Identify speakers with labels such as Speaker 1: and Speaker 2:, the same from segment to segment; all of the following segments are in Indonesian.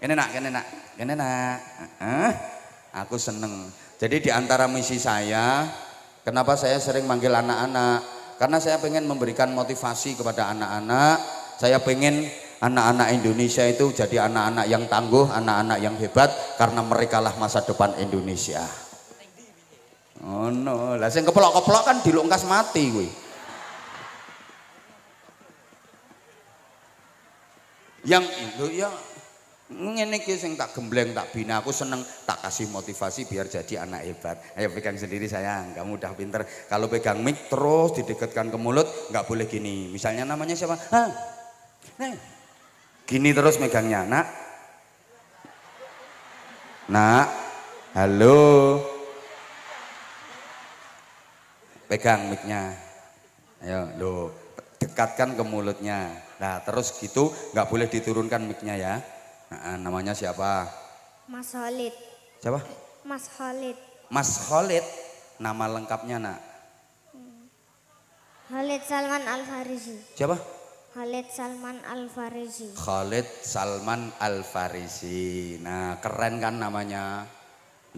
Speaker 1: Kene nak, kene nak, kene nak. Eh, Aku seneng. Jadi di antara misi saya, kenapa saya sering manggil anak-anak? Karena saya pengen memberikan motivasi kepada anak-anak. Saya pengen anak-anak Indonesia itu jadi anak-anak yang tangguh, anak-anak yang hebat karena merekalah masa depan Indonesia. Oh no, lah sing keplok-keplok kan dilungkas mati kuwi. Yang itu ya Ngene iki tak gembleng, tak bina, aku seneng tak kasih motivasi biar jadi anak hebat. Ayo pegang sendiri sayang, kamu udah pinter. Kalau pegang mic terus didekatkan ke mulut, nggak boleh gini. Misalnya namanya siapa? Hah? Nah. Gini terus megangnya, Nak. Nak. Halo. Pegang micnya. Ayo, lo dekatkan ke mulutnya. Nah, terus gitu nggak boleh diturunkan micnya ya. Nah, namanya siapa?
Speaker 2: Mas Holid. Siapa? Mas Holid.
Speaker 1: Mas Holid, nama lengkapnya nak?
Speaker 2: Hmm. Khalid Salman Al farizi Siapa? Khalid Salman Al farizi
Speaker 1: Khalid Salman Al farizi Nah, keren kan namanya?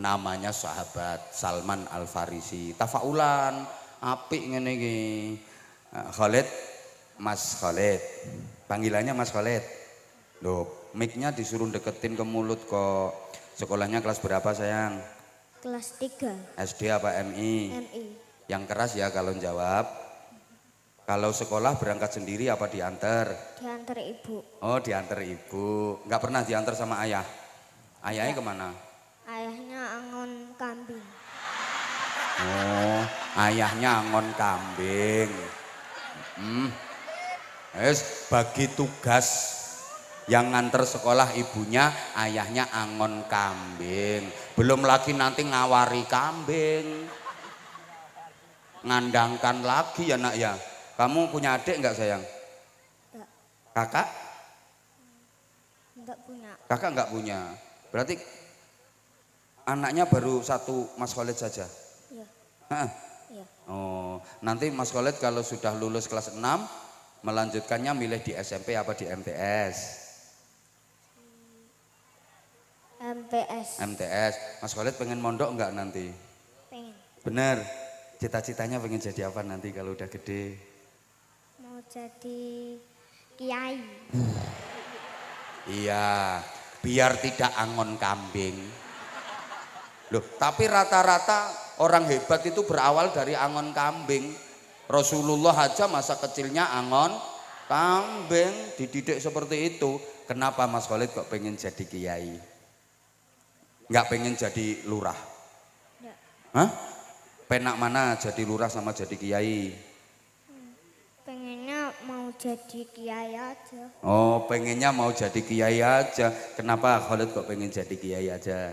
Speaker 1: Namanya sahabat Salman Al farizi Tafaulan, api ngene iki. Nah, Khalid Mas Khalid. Panggilannya Mas Khalid. Loh, mic disuruh deketin ke mulut kok. Sekolahnya kelas berapa sayang?
Speaker 2: Kelas 3.
Speaker 1: SD apa MI? MI. Yang keras ya kalau jawab. Kalau sekolah berangkat sendiri apa diantar?
Speaker 2: Diantar ibu.
Speaker 1: Oh diantar ibu. Enggak pernah diantar sama ayah? Ayahnya ya. kemana?
Speaker 2: Ayahnya angon kambing.
Speaker 1: Oh, ayahnya angon kambing. Hmm. Es bagi tugas yang nganter sekolah ibunya ayahnya angon kambing belum lagi nanti ngawari kambing ngandangkan lagi ya nak ya kamu punya adik enggak sayang enggak. kakak enggak punya kakak nggak punya berarti anaknya baru satu mas Khalid saja ya. oh nanti mas Khalid kalau sudah lulus kelas 6 melanjutkannya milih di SMP apa di MTS MTS. MTS. Mas Khalid pengen mondok enggak nanti? Pengen. Bener. Cita-citanya pengen jadi apa nanti kalau udah gede?
Speaker 2: Mau jadi kiai.
Speaker 1: iya, biar tidak angon kambing. Loh, tapi rata-rata orang hebat itu berawal dari angon kambing. Rasulullah aja masa kecilnya angon kambing, dididik seperti itu. Kenapa Mas Khalid kok pengen jadi kiai? Nggak pengen jadi lurah? Ya. Hah? Penak mana jadi lurah sama jadi kiai?
Speaker 2: Pengennya mau jadi kiai aja.
Speaker 1: Oh, pengennya mau jadi kiai aja. Kenapa Khalid kok pengen jadi kiai aja?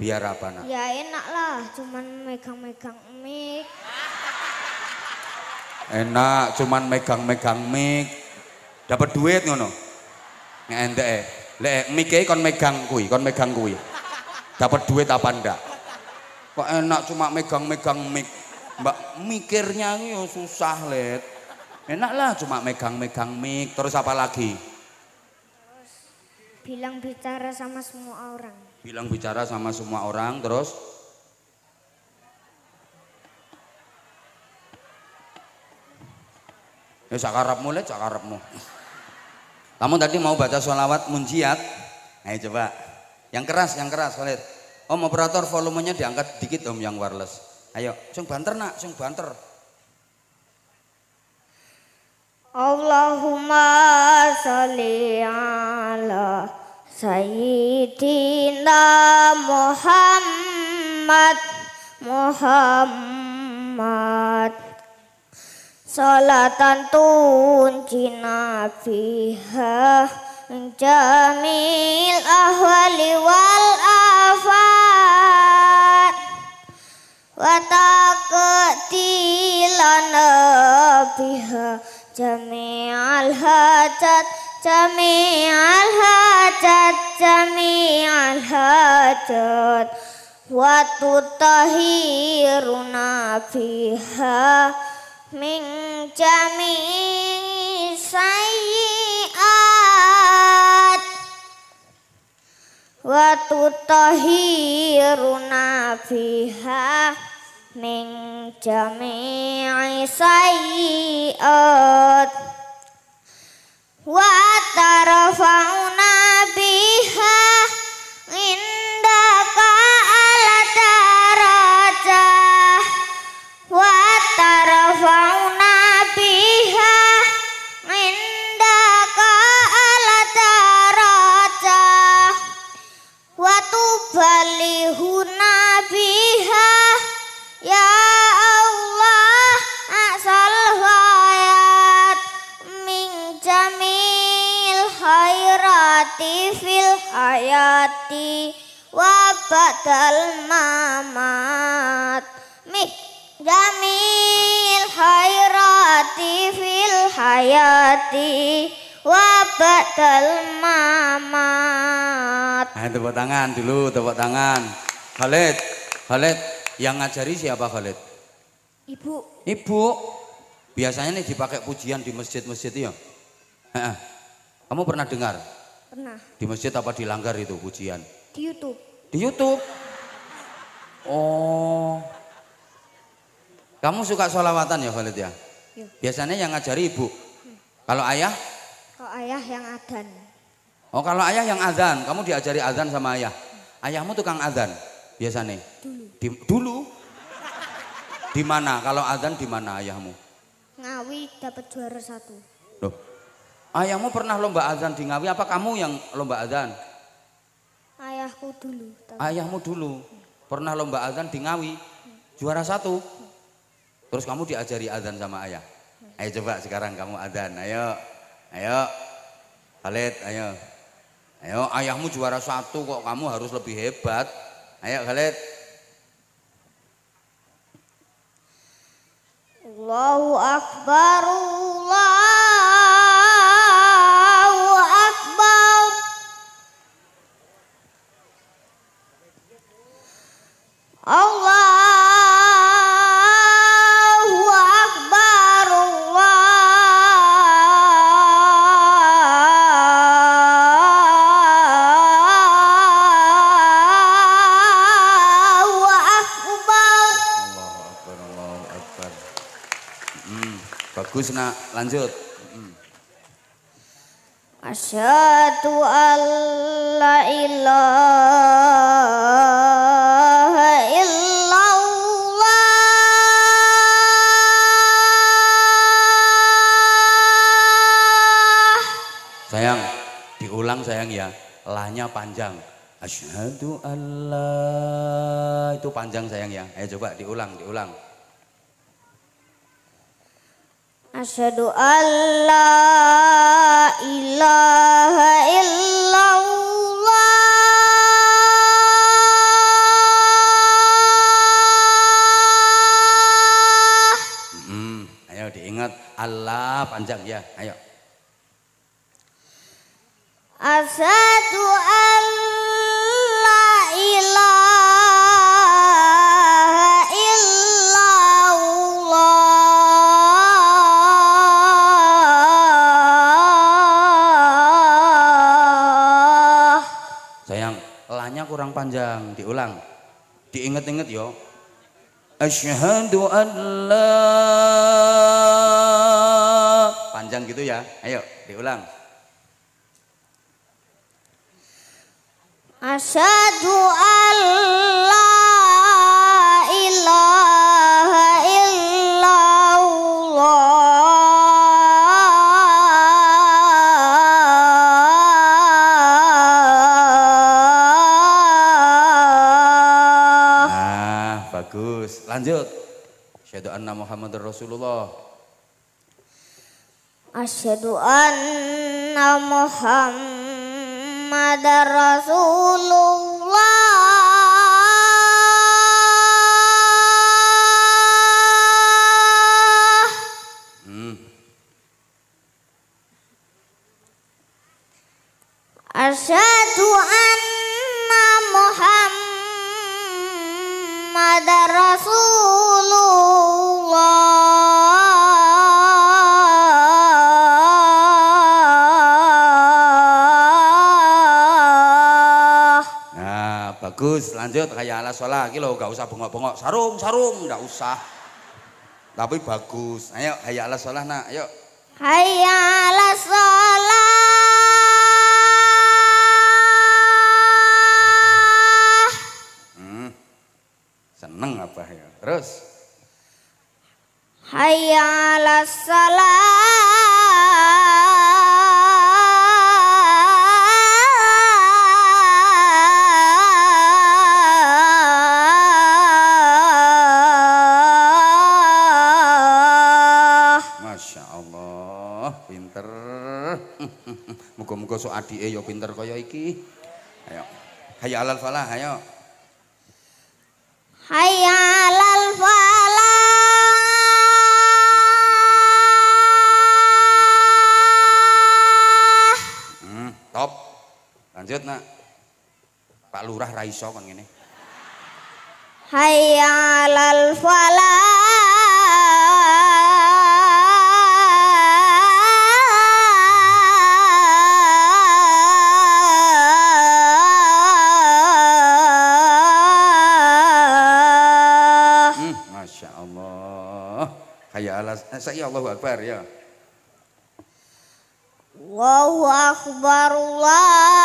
Speaker 1: Biar apa nak?
Speaker 2: Ya enak lah, cuman megang-megang mic.
Speaker 1: Enak, cuman megang-megang mic. Dapat duit ngono. Enteke. Lek mike kon megang kuwi, kon megang kui Dapat duit apa ndak? Kok enak cuma megang-megang mik. Mbak mikirnya yo susah, Let. lah cuma megang-megang mik, terus apa lagi?
Speaker 2: Bilang bicara sama semua orang.
Speaker 1: Bilang bicara sama semua orang, terus Ya sakarapmu, Let, sakarapmu. Kamu tadi mau baca sholawat munjiat. Ayo coba. Yang keras, yang keras, Khalid. Om operator volumenya diangkat dikit om yang wireless. Ayo, sing banter nak, sing banter.
Speaker 2: Allahumma sholli ala Sayyidina Muhammad Muhammad Salatan tuncina fiha jamil ahwali wal afat wa taqtilana fiha jami'al hajat jami'al hajat jami'al hajat wa tutahiruna fiha min jami'i sayyiat wa tutahhiruna fiha min jami'i sayyiat wa tarfa'una biha
Speaker 1: Yang ngajari siapa Khalid? Ibu. Ibu. Biasanya nih dipakai pujian di masjid-masjid ya. Kamu pernah dengar? Pernah. Di masjid apa dilanggar itu pujian? Di YouTube. Di YouTube. Oh. Kamu suka sholawatan ya Khalid ya? Iya. Biasanya yang ngajari ibu. Iya. Kalau ayah?
Speaker 2: Kalau ayah yang azan.
Speaker 1: Oh kalau ayah yang azan, kamu diajari azan sama ayah. Iya. Ayahmu tukang azan biasanya? Dulu. Di, dulu? Di mana? Kalau azan di mana ayahmu?
Speaker 2: Ngawi dapat juara satu.
Speaker 1: Loh, ayahmu pernah lomba azan di Ngawi? Apa kamu yang lomba azan?
Speaker 2: Ayahku dulu. Tapi...
Speaker 1: Ayahmu dulu pernah lomba azan di Ngawi, juara satu. Terus kamu diajari azan sama ayah. Ayo coba sekarang kamu azan. Ayo, ayo, Khalid, ayo. Ayo, ayahmu juara satu kok kamu harus lebih hebat. Ayo Khalid,
Speaker 2: Allahu Akbar
Speaker 3: Allahu Akbar Allah
Speaker 1: bagus nak lanjut. Hmm.
Speaker 2: Asyhadu alla
Speaker 3: ilaha illallah.
Speaker 1: Sayang, diulang sayang ya. Lahnya panjang. Asyhadu alla itu panjang sayang ya. Ayo coba diulang, diulang.
Speaker 2: أشهد أن
Speaker 3: لا إله إلا
Speaker 1: ayo diingat Allah panjang ya ayo
Speaker 3: أشهد
Speaker 1: kurang panjang diulang diinget-inget yo Asyhadu an la panjang gitu ya ayo diulang
Speaker 3: Asyhadu
Speaker 1: lanjut. Asyhadu anna Muhammadar Rasulullah.
Speaker 2: Asyhadu anna Muhammadar
Speaker 3: Rasulullah.
Speaker 1: Bagus, lanjut kayak ala sholat. Iki lo gak usah bengok-bengok. Sarung, sarung, gak usah. Tapi bagus. Ayo kayak ala sholat nak, ayo.
Speaker 3: Hayya ala sholat.
Speaker 1: Hmm. Seneng apa ya? Terus.
Speaker 2: Hayya ala sholat.
Speaker 1: Muga-muga sok adike ya pinter kaya iki. Ayo. Hayya alal falah, ayo.
Speaker 3: Hayya alal falah.
Speaker 1: Hmm, top. Lanjut, Nak. Pak Lurah ra iso kon ngene.
Speaker 2: Hayya alal
Speaker 3: falah.
Speaker 1: alas eh, saya Allahu Akbar ya.
Speaker 3: Allahu Akbar Allah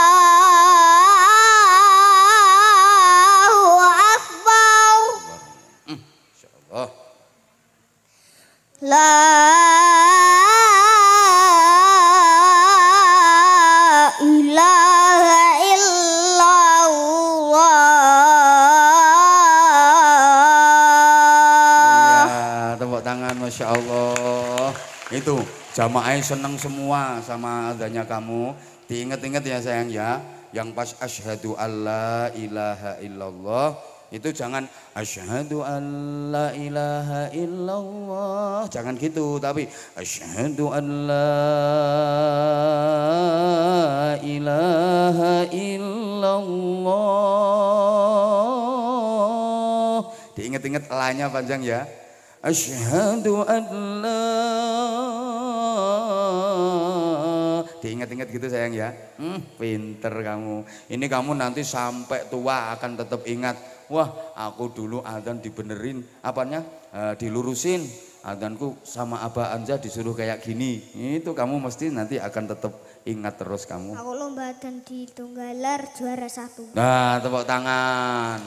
Speaker 1: Masya Allah. Itu jamaah seneng semua sama adanya kamu. Diingat-ingat ya sayang ya. Yang pas asyhadu alla ilaha illallah itu jangan asyhadu alla ilaha illallah jangan gitu tapi asyhadu alla ilaha illallah diingat-ingat lainnya panjang ya Asyhadu an la Diingat-ingat gitu sayang ya. Hmm, pinter kamu. Ini kamu nanti sampai tua akan tetap ingat. Wah, aku dulu adzan dibenerin, apanya? E, dilurusin. Adzanku sama abah Anja disuruh kayak gini. Itu kamu mesti nanti akan tetap ingat terus kamu. Aku
Speaker 2: lomba adzan di Tunggalar juara satu.
Speaker 1: Nah, tepuk tangan.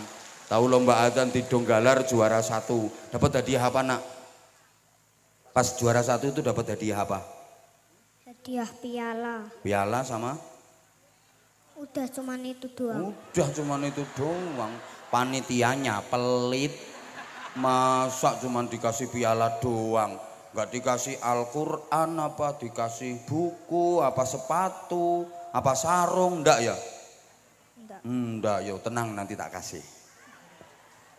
Speaker 1: Tahu lomba adzan di Donggalar juara satu. Dapat hadiah apa nak? Pas juara satu itu dapat hadiah apa?
Speaker 2: Hadiah piala.
Speaker 1: Piala sama?
Speaker 2: Udah cuman itu doang.
Speaker 1: Udah cuman itu doang. Panitianya pelit. Masa cuman dikasih piala doang. nggak dikasih Al-Quran apa, dikasih buku, apa sepatu, apa sarung, ndak ya? Ndak. Hmm, ndak, yo tenang nanti tak kasih.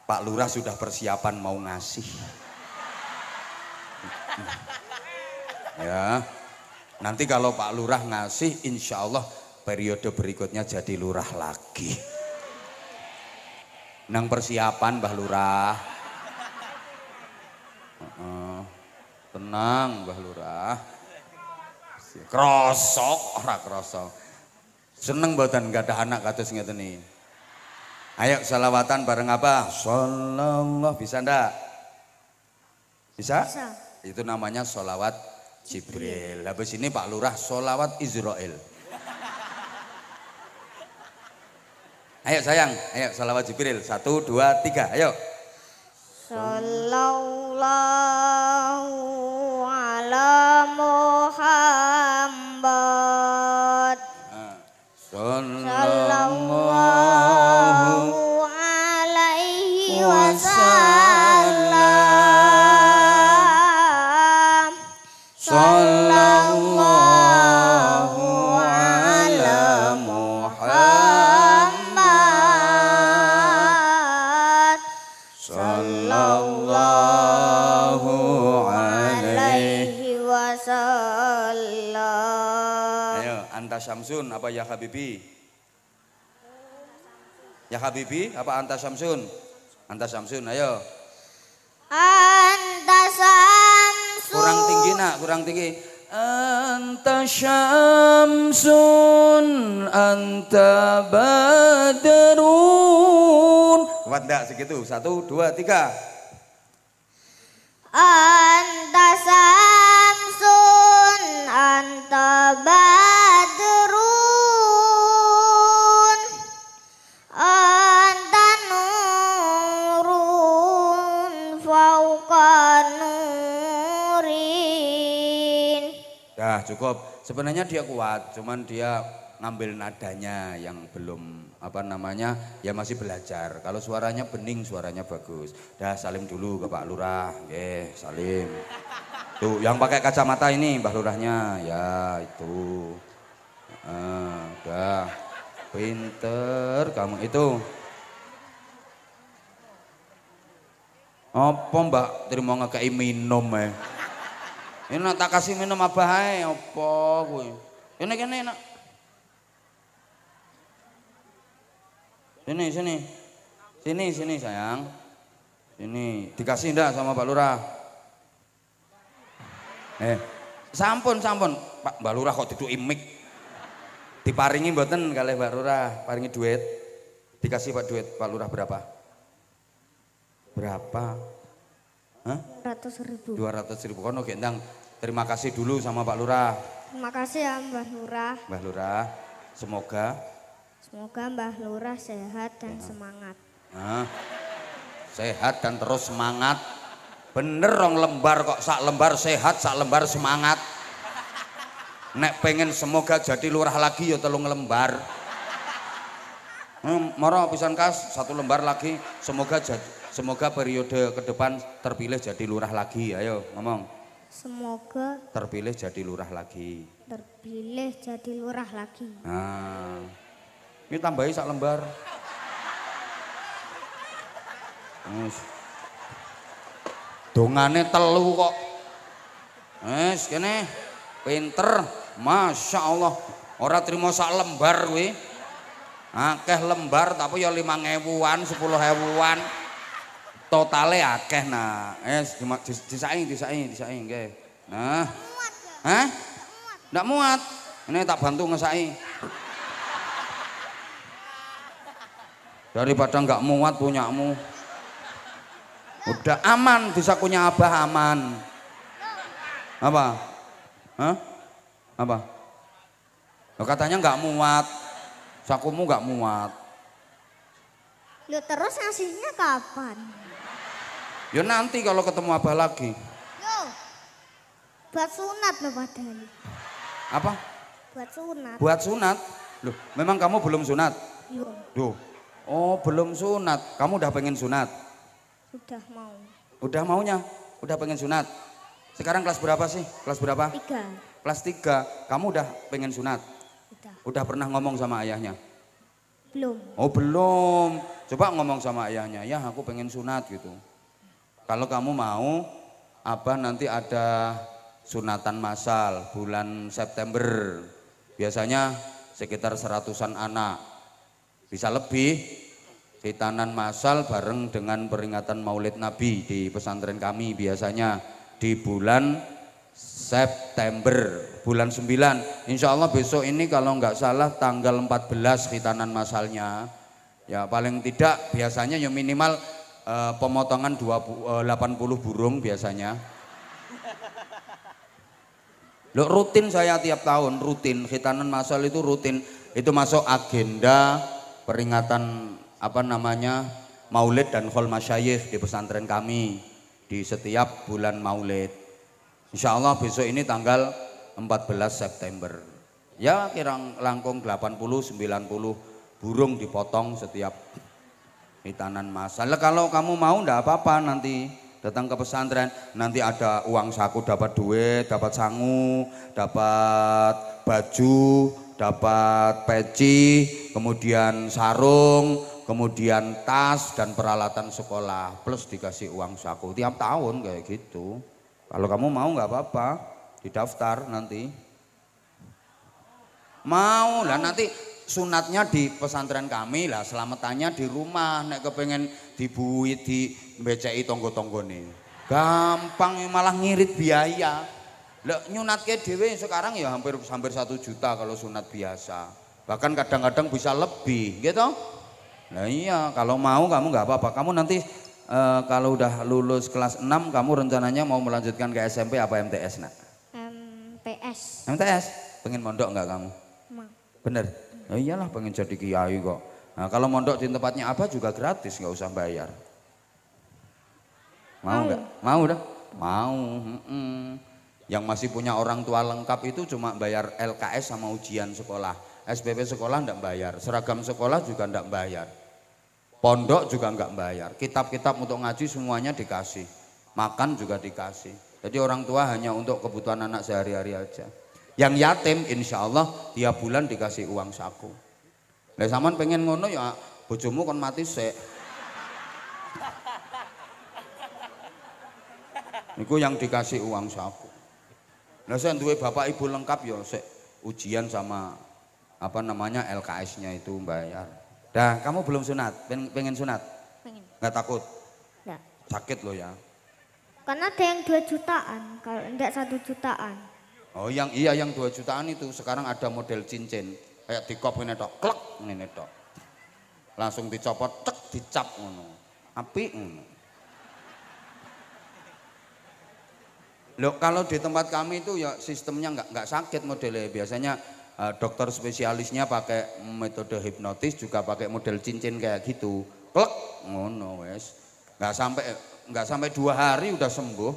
Speaker 1: Pak Lurah sudah persiapan mau ngasih. Ya, nanti kalau Pak Lurah ngasih, insya Allah periode berikutnya jadi lurah lagi. Nang persiapan Mbah Lurah. Uh, tenang Mbah Lurah. Krosok, ora krosok. Seneng buatan gak ada anak kados ngeten nih. Ayo salawatan bareng apa? Sallallahu bisa ndak? Bisa? Bisa. Itu namanya solawat Jibril. Habis ini Pak Lurah solawat Israel. Ayo sayang, ayo salawat Jibril. Satu, dua, tiga, ayo.
Speaker 2: Sallallahu
Speaker 1: ya Habibi? Ya Habibi apa Anta Samsun? Anta Samsun ayo.
Speaker 2: Anta Samsun. Kurang tinggi nak,
Speaker 1: kurang tinggi. Anta Syamsun, Anta Badrun. Kuat enggak segitu? Satu, dua, tiga.
Speaker 2: Anta Samsun, Anta Badrun.
Speaker 1: Gob, sebenarnya dia kuat cuman dia ngambil nadanya yang belum apa namanya ya masih belajar kalau suaranya bening suaranya bagus dah salim dulu ke Pak Lurah ya salim tuh yang pakai kacamata ini Mbah Lurahnya ya itu eh, udah pinter kamu itu pom, mbak terima ngekei minum eh Enak tak kasih minum apa hai apa kuwi. ini kene enak. Sini sini. Sini sini sayang. Sini dikasih ndak sama Pak Lurah? Eh, sampun sampun Pak Mbak Lurah kok duduk imik. Diparingi mboten kalih Pak Lurah, paringi duit. Dikasih Pak duit Pak Lurah berapa? Berapa? Dua
Speaker 2: ratus ribu. Dua
Speaker 1: ratus ribu kono gendang. Terima kasih dulu sama Pak Lurah.
Speaker 2: Terima kasih ya Mbah Lurah.
Speaker 1: Mbah Lurah, semoga.
Speaker 2: Semoga Mbah Lurah sehat dan ya. semangat.
Speaker 1: Nah, sehat dan terus semangat. Bener rong lembar kok sak lembar sehat, sak lembar semangat. Nek pengen semoga jadi lurah lagi ya telung lembar. Hmm, moro pisan kas satu lembar lagi semoga jadi Semoga periode ke depan terpilih jadi lurah lagi. Ayo ngomong.
Speaker 2: Semoga
Speaker 1: terpilih jadi lurah lagi.
Speaker 2: Terpilih jadi lurah lagi.
Speaker 1: Nah. Ini tambahin sak lembar. Dongane telu kok. Eh, kene pinter. Masya Allah. Orang terima sak lembar kuwi. Akeh lembar tapi ya lima an sepuluh an totale akeh eh Es disaing disaing disaing nggih. Nah. Hah? Ndak muat. Ini tak bantu ngesai. Daripada nggak muat punyamu. Udah aman bisa punya abah aman. Apa? Hah? Apa? Loh, katanya nggak muat. Sakumu nggak muat.
Speaker 2: Loh, terus ngasihnya kapan?
Speaker 1: Ya nanti kalau ketemu abah lagi.
Speaker 2: Yo. Buat sunat loh padahal. Apa? Buat sunat. Buat
Speaker 1: sunat? Loh, memang kamu belum sunat? Yo. Duh. Oh, belum sunat. Kamu udah pengen sunat? Udah mau. Udah maunya? Udah pengen sunat? Sekarang kelas berapa sih? Kelas berapa? Tiga. Kelas tiga. Kamu udah pengen sunat? Udah. Udah pernah ngomong sama ayahnya? Belum. Oh, belum. Coba ngomong sama ayahnya. Ya, aku pengen sunat gitu. Kalau kamu mau, Abah nanti ada sunatan masal bulan September. Biasanya sekitar seratusan anak. Bisa lebih ditanan masal bareng dengan peringatan Maulid Nabi di pesantren kami biasanya di bulan September bulan 9 Insya Allah besok ini kalau nggak salah tanggal 14 khitanan masalnya ya paling tidak biasanya ya minimal Eh, pemotongan 20, 80 eh, burung biasanya. Lo rutin saya tiap tahun, rutin khitanan masal itu rutin. Itu masuk agenda peringatan apa namanya Maulid dan Khol Masyayikh di pesantren kami di setiap bulan Maulid. Insya Allah besok ini tanggal 14 September. Ya kirang langkung 80-90 burung dipotong setiap hitanan masal. kalau kamu mau ndak apa-apa nanti datang ke pesantren nanti ada uang saku dapat duit dapat sangu dapat baju dapat peci kemudian sarung kemudian tas dan peralatan sekolah plus dikasih uang saku tiap tahun kayak gitu kalau kamu mau nggak apa-apa didaftar nanti mau lah nanti sunatnya di pesantren kami lah selamatannya di rumah nek kepengen dibui di BCI tonggo tonggo nih gampang malah ngirit biaya lek nyunat ke dewe sekarang ya hampir hampir satu juta kalau sunat biasa bahkan kadang-kadang bisa lebih gitu nah iya kalau mau kamu nggak apa-apa kamu nanti e, kalau udah lulus kelas 6 kamu rencananya mau melanjutkan ke SMP apa MTS nak?
Speaker 2: MTS. MTS?
Speaker 1: Pengen mondok nggak kamu? Ma. Bener? Nah, iyalah pengen jadi kiai kok. Nah, kalau mondok di tempatnya apa juga gratis, nggak usah bayar. Mau nggak? Mau dah? Mau. Mm -mm. Yang masih punya orang tua lengkap itu cuma bayar LKS sama ujian sekolah. SPP sekolah enggak bayar, seragam sekolah juga enggak bayar. Pondok juga nggak bayar. Kitab-kitab untuk ngaji semuanya dikasih. Makan juga dikasih. Jadi orang tua hanya untuk kebutuhan anak sehari-hari aja. Yang yatim insya Allah tiap bulan dikasih uang saku. Nah saman pengen ngono ya bojomu kan mati sih. Niku yang dikasih uang saku. Nah saya duwe bapak ibu lengkap ya sek ujian sama apa namanya LKS-nya itu bayar. Dah kamu belum sunat, pengen, sunat? Pengen. gak takut? Nggak. Sakit loh ya.
Speaker 2: Karena ada yang dua jutaan, kalau enggak satu jutaan.
Speaker 1: Oh yang iya yang dua jutaan itu sekarang ada model cincin kayak dikop ini tok, klek ini tok. Langsung dicopot, cek dicap ngono. api, ngono. Loh, kalau di tempat kami itu ya sistemnya nggak nggak sakit modelnya. Biasanya eh, dokter spesialisnya pakai metode hipnotis juga pakai model cincin kayak gitu. klek ngono wes. Nggak sampai nggak sampai dua hari udah sembuh.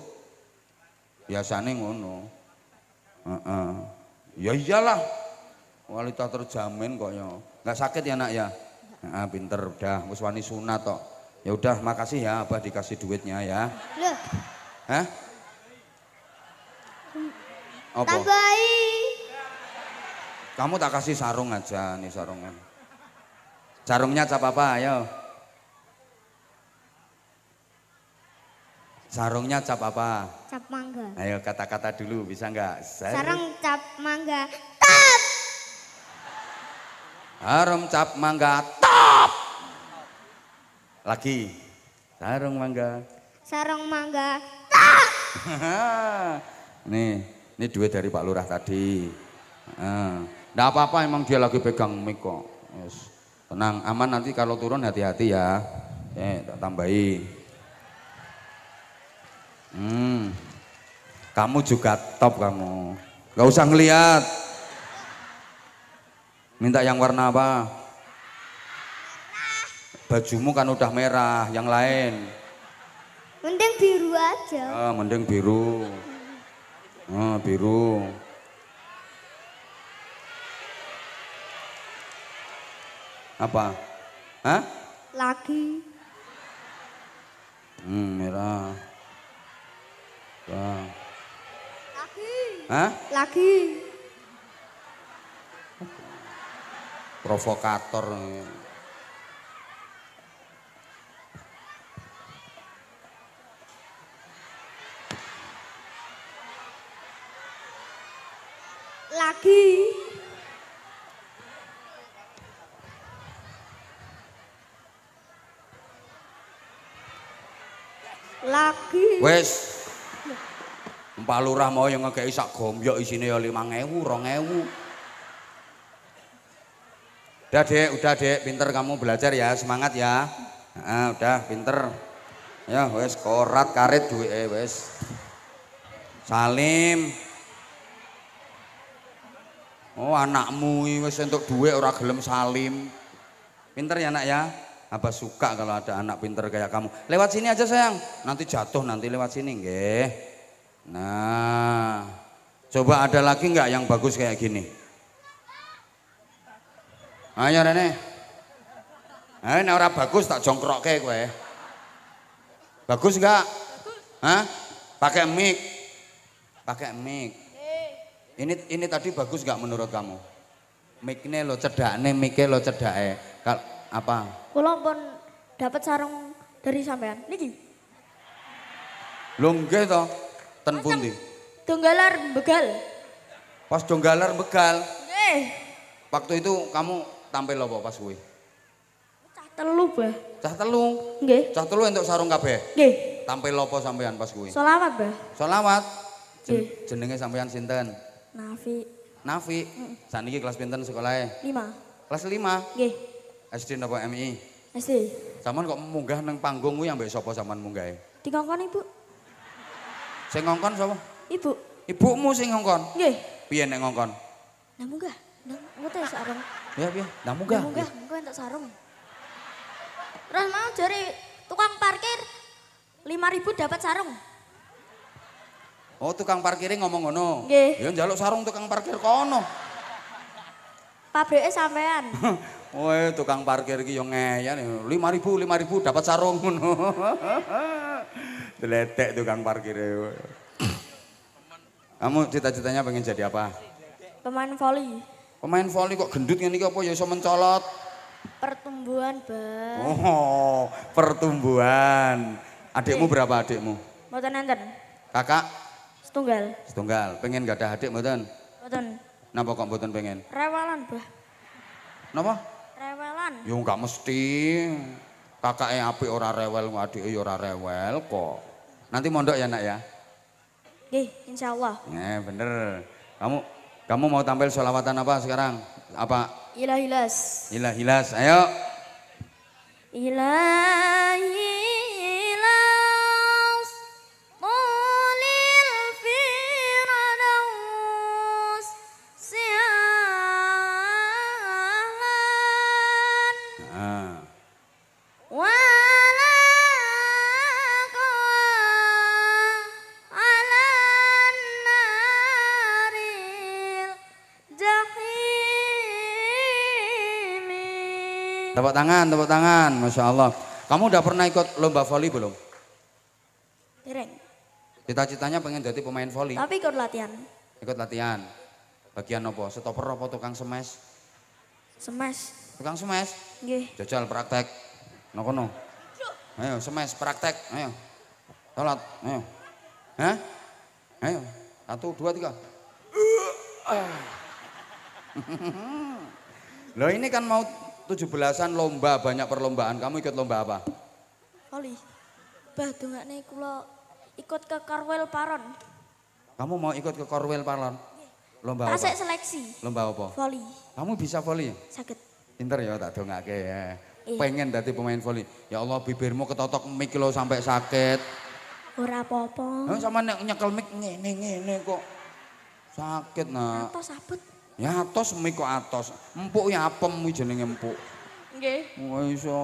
Speaker 1: Biasanya ngono. Uh -uh. Ya iyalah. Kualitas terjamin kok ya. Enggak sakit ya nak ya? -uh, pinter udah wis wani sunat tok. Ya udah makasih ya Abah dikasih duitnya ya. Loh. Hah? Apa?
Speaker 2: Tambahi.
Speaker 1: Kamu tak kasih sarung aja nih sarungnya. Sarungnya cap apa ayo. Sarungnya cap apa?
Speaker 2: cap mangga. Ayo
Speaker 1: kata-kata dulu bisa enggak? Sarang, Sarang
Speaker 2: cap mangga top.
Speaker 1: harum cap mangga top. Lagi. Sarung mangga.
Speaker 2: Sarung mangga top.
Speaker 1: Nih, ini duit dari Pak Lurah tadi. Enggak apa-apa emang dia lagi pegang mic kok. Yes. Tenang, aman nanti kalau turun hati-hati ya. Eh, tak tambahi. Hmm. Kamu juga top kamu. Gak usah ngeliat. Minta yang warna apa? Bajumu kan udah merah, yang lain. Mending biru
Speaker 2: aja.
Speaker 1: Ah, mending biru. Ah, biru. Apa? Hah?
Speaker 2: Lagi.
Speaker 1: Hmm, merah. Lagi. Hah? Lagi. Provokator.
Speaker 2: Lagi.
Speaker 4: Lagi.
Speaker 1: Wes. Mbah lurah mau yang ngekei sak gombyok isine ya 5000, ngewu. Udah dek, udah dek, pinter kamu belajar ya, semangat ya. Nah, udah pinter. Ya wes korat karet duit, eh, wes. Salim. Oh anakmu wes untuk duit orang gelem salim. Pinter ya nak ya. Apa suka kalau ada anak pinter kayak kamu. Lewat sini aja sayang. Nanti jatuh nanti lewat sini nggih. Nah, coba ada lagi nggak yang bagus kayak gini? Ayo Rene. eh nek bagus tak jongkrok gue ya? Bagus nggak? Hah? Pakai mic. Pakai mic. Ini ini tadi bagus nggak menurut kamu? Mic-ne lo nih mic-e lo eh. Kal apa?
Speaker 4: Kula pun dapat sarung dari sampean niki.
Speaker 1: Lungge toh. Ten kan pundi?
Speaker 4: Donggalar begal.
Speaker 1: Pas donggalar begal.
Speaker 4: Nggih. Eh.
Speaker 1: Waktu itu kamu tampil apa pas kuwi?
Speaker 4: Cah telu, Bah. Cah telu. Nggih.
Speaker 1: Cah telu entuk sarung kabeh. Nggih. Tampil apa sampean pas kuwi? Selawat, Bah. Selawat. Jen jenenge sampean sinten? Nafi. Nafi. Mm. Saniki kelas pinten sekolahnya. E? Lima. Kelas lima. Nggih. SD napa MI? SD. Saman kok munggah neng panggung kuwi ambek sapa sampean munggahe? Dikongkon, Ibu. Sing ngongkon sapa? Ibu. Ibumu sing ngongkon? Nggih. Piye nek ngongkon?
Speaker 4: Lah munggah. Ngoten ya, sarung.
Speaker 1: Ya piye? Lah munggah. Munggah,
Speaker 4: engko entuk sarung. Terus mau jari tukang parkir 5000 dapat sarung.
Speaker 1: Oh, tukang parkirnya ngomong ngono. Nggih. Ya njaluk sarung tukang parkir kono.
Speaker 4: Pabrike sampean.
Speaker 1: Woi, tukang parkir iki yo ngeyan 5000 ya. 5000 dapat sarung ngono. Deletek tukang parkir. Kamu cita-citanya pengen jadi apa?
Speaker 4: Pemain voli.
Speaker 1: Pemain voli kok gendut ini kok apa ya bisa mencolot?
Speaker 4: Pertumbuhan, Bang.
Speaker 1: Oh, pertumbuhan. Adikmu berapa adikmu? Mboten enten. Kakak? Setunggal. Setunggal. Pengen gak ada adik mboten? Mboten. Kenapa kok mboten pengen?
Speaker 4: Rewelan, Bah. Kenapa? Rewelan. Ya enggak
Speaker 1: mesti. yang api orang rewel, adiknya orang ora rewel kok. Nanti mondok ya nak ya?
Speaker 4: Eh, insya Allah.
Speaker 1: Eh bener. Kamu kamu mau tampil sholawatan apa sekarang? Apa?
Speaker 4: hilas.
Speaker 1: Ilah hilas. ayo.
Speaker 4: Ilahilas.
Speaker 1: Tepuk tangan, tepuk tangan. Masya Allah. Kamu udah pernah ikut lomba voli belum? Sering. Cita-citanya pengen jadi pemain voli. Tapi ikut latihan. Ikut latihan. Bagian apa? Stopper apa tukang semes? Semes. Tukang semes? Gih. Jajal praktek. No kono. Ayo semes praktek. Ayo. Salat. Ayo. Hah? Ayo. Satu, dua, tiga. Lo ini kan mau 17-an lomba banyak perlombaan. Kamu ikut lomba apa?
Speaker 4: Oli. Bah nih kulo ikut ke Korwel Paron.
Speaker 1: Kamu mau ikut ke Korwel Paron? Lomba apa? Asik seleksi. Lomba apa? Voli. Kamu bisa voli? Sakit. Pinter ya tak dongake ya. Iya. Pengen dati pemain voli. Ya Allah bibirmu ketotok mik lo sampai sakit. Ora apa-apa. Nah, sama nek nyekel mik ngene ngene kok. Sakit nak. Apa sabut? Ya atos miko atos. Empuk ya apem jenenge empuk. Nggih. Wah oh, iso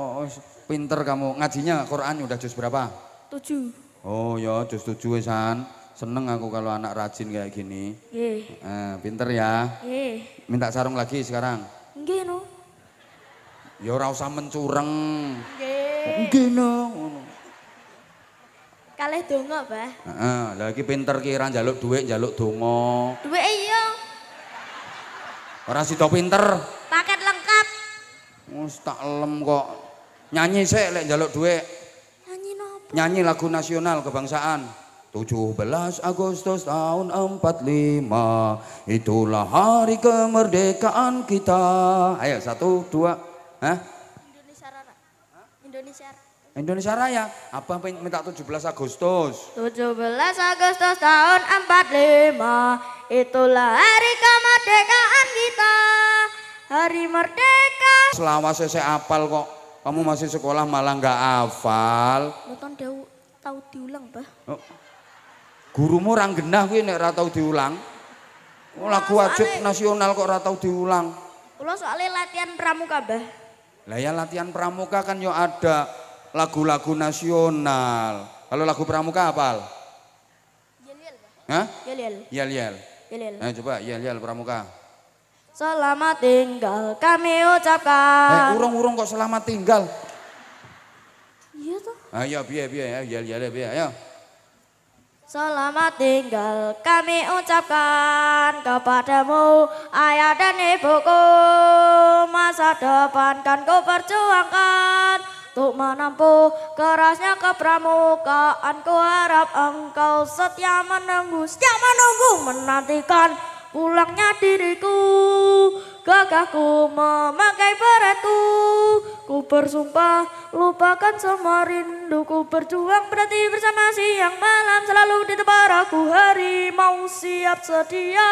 Speaker 1: pinter kamu. Ngajinya Quran udah juz berapa? Tujuh. Oh ya juz tujuh San. Seneng aku kalau anak rajin kayak gini. Nggih. Eh, pinter ya.
Speaker 4: Nggih.
Speaker 1: Minta sarung lagi sekarang. Nggih no. Ya ora usah mencureng. Nggih. Nggih no.
Speaker 4: Kalih donga, Bah.
Speaker 1: Heeh, lha iki pinter ki ora njaluk dhuwit, njaluk donga. Dhuwit Ora pinter. Paket lengkap. Wis tak kok. Nyanyi sik lek njaluk dhuwit. Nyanyi nopo? Nyanyi lagu nasional kebangsaan. 17 Agustus tahun 45 itulah hari kemerdekaan kita. Ayo satu dua. Hah? Indonesia Rara. Indonesia. Indonesia Raya. Abang minta 17 Agustus.
Speaker 4: 17 Agustus tahun 45. Itulah hari kemerdekaan kita. Hari merdeka.
Speaker 1: Selawase saya apal kok. Kamu masih sekolah malah nggak hafal.
Speaker 4: Nonton tahu tahu diulang, Bah.
Speaker 1: Oh. Gurumu orang genah kuwi nek ora tau diulang. Oh, lagu wajib nasional kok ora tau diulang.
Speaker 4: Kula soalnya latihan pramuka, Bah.
Speaker 1: Lah ya latihan pramuka kan yo ada lagu-lagu nasional. Kalau lagu pramuka apa Yel-yel. Hah?
Speaker 4: Yel-yel. Yel-yel. Nah,
Speaker 1: coba yel-yel pramuka.
Speaker 4: Selamat tinggal kami ucapkan. Eh, urung-urung kok selamat tinggal. Iya toh.
Speaker 1: Ayo, biar biar ya, yel-yel biar. Ayo.
Speaker 4: Selamat tinggal kami ucapkan kepadamu ayah dan ibuku masa depan kan ku perjuangkan Tuk menempuh kerasnya kepramukaan Ku harap engkau setia menunggu Setia menunggu menantikan pulangnya diriku Gagahku memakai beratku Ku bersumpah lupakan semua rindu Ku berjuang berarti bersama siang malam Selalu di tempat aku hari mau siap sedia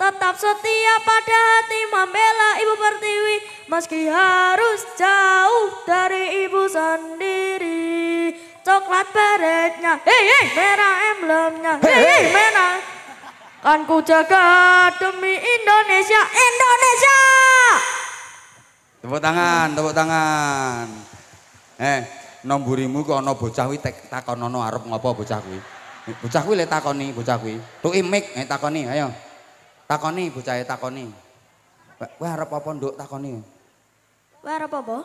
Speaker 4: Tetap setia pada hati membela ibu pertiwi Meski harus jauh dari ibu sendiri Coklat beretnya hey, hey. merah emblemnya, hey, hey. merah Kan ku jaga demi Indonesia, Indonesia
Speaker 1: Tepuk tangan, tepuk tangan Eh, nomburimu kok ana bocah kuwi takonono arep ngopo bocah kuwi. Bocah kuwi lek takoni bocah kuwi. tuh imik eh takoni ayo. Takoni bocah takoni. Kowe arep apa nduk takoni? Kowe arep apa?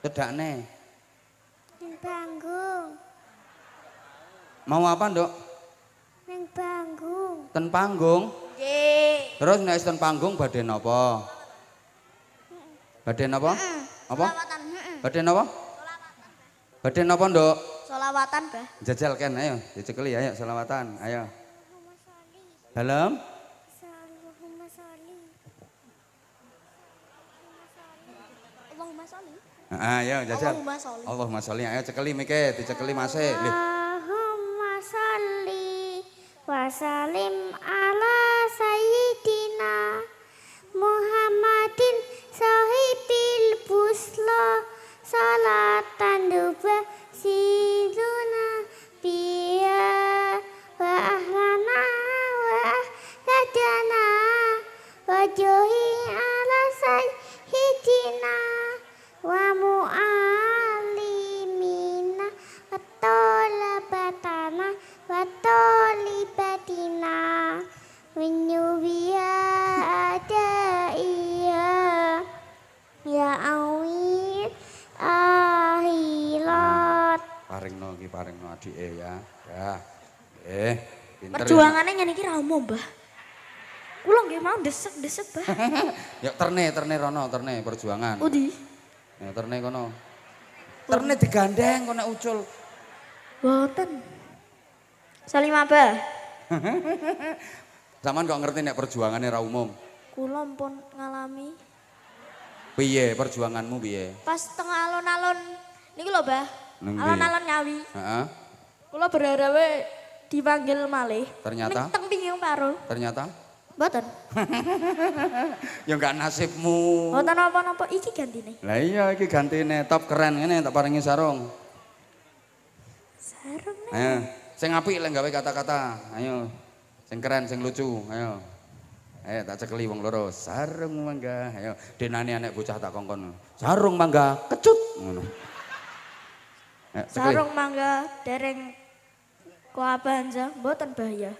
Speaker 1: Cedakne.
Speaker 2: Ning panggung.
Speaker 1: Mau apa nduk? Ning panggung. Ten panggung? Nggih. Terus nek ten panggung badhe napa? Badhe napa? Apa? apa? Badhe napa? Selawatan. Badhe napa, Nduk?
Speaker 4: Selawatan, Mbah.
Speaker 1: Jajalken ayo, dicekeli ayo selawatan, ayo. Dalam? Ayo jajal. Allahumma sholli. Allahumma Ayo cekeli mike, dicekeli mase.
Speaker 2: Allahumma sholli wa sallim ala
Speaker 1: paring adik eh ya. Ya. Eh. Perjuangannya
Speaker 4: ngene iki ra umum, Mbah. Kula nggih mau desek-desek, Mbah.
Speaker 1: Ya terne, terne rono, terne perjuangan. Udi. Oh, ya terne kono. Terne digandeng kono ucul. Boten. Salim Mbah. Zaman kok ngerti nek perjuangannya ra umum.
Speaker 4: Kula pun ngalami.
Speaker 1: Piye perjuanganmu piye?
Speaker 4: Pas tengah alun-alun niku lho, Mbah.
Speaker 1: Alon-alon nyawi. Heeh.
Speaker 4: Kula berharap dipanggil malih.
Speaker 1: Ternyata? Teng
Speaker 4: pingin parul. Ternyata? Mboten.
Speaker 1: ya enggak nasibmu. Mboten
Speaker 4: apa-apa iki gantine.
Speaker 1: Lah iya iki gantine top keren ngene tak paringi sarung. Sarung. Ayo, sing apik lek gawe kata-kata. Ayo. Sing keren, sing lucu. Ayo. Ayo tak cekeli wong loro, sarung mangga. Ayo, denane anek bocah tak kongkon. Sarung mangga, kecut ngono. Eh, Sarung
Speaker 4: mangga dereng kuabanja buatan bahaya.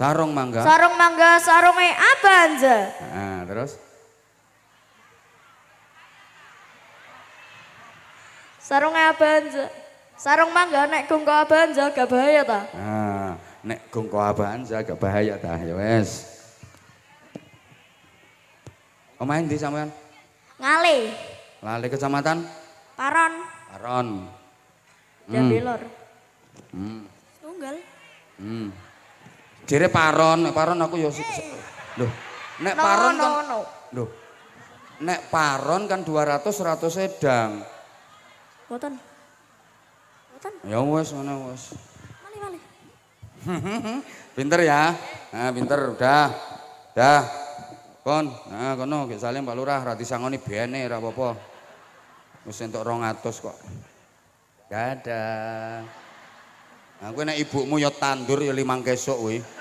Speaker 1: Sarung mangga. Sarung
Speaker 4: mangga sarunge abanja.
Speaker 1: Nah, terus
Speaker 4: apa abanja. Sarung mangga nek gongko abanja gak bahaya ta?
Speaker 1: Nah, nek gongko abanja gak bahaya ta ya wes. Omahe ndi sampean? Ngale. Lali kecamatan? Paron. Paron. Jambi hmm. Lor. Hmm. Tunggal. Hmm. Jere Paron, Paron aku yo Loh, nek no,
Speaker 4: Paron no, kan no.
Speaker 1: Loh. Nek Paron kan 200 100 sedang. Boten. Boten. Ya wes, ngono wes. Mali mali. pinter ya. Nah, pinter udah. Dah. Kon, nah kono gak saling Pak Lurah ra disangoni bene mesti untuk apa Wis entuk 200 kok. Dadah. Nah kowe nek ibukmu ya tandur ya limang kesuk kuwi.